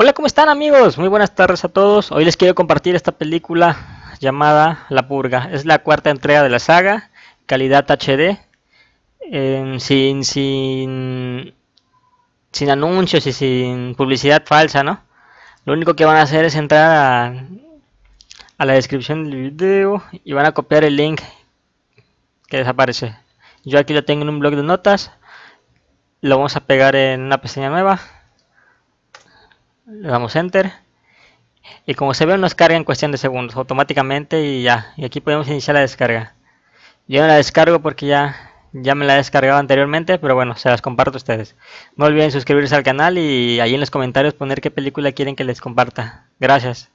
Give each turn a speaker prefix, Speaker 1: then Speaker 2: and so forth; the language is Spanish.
Speaker 1: Hola, ¿cómo están amigos? Muy buenas tardes a todos. Hoy les quiero compartir esta película llamada La Purga. Es la cuarta entrega de la saga, calidad HD, em, sin, sin, sin anuncios y sin publicidad falsa, ¿no? Lo único que van a hacer es entrar a, a la descripción del video y van a copiar el link que desaparece. Yo aquí lo tengo en un blog de notas, lo vamos a pegar en una pestaña nueva le damos enter y como se ve nos carga en cuestión de segundos automáticamente y ya y aquí podemos iniciar la descarga yo no la descargo porque ya ya me la he descargado anteriormente pero bueno se las comparto a ustedes no olviden suscribirse al canal y ahí en los comentarios poner qué película quieren que les comparta gracias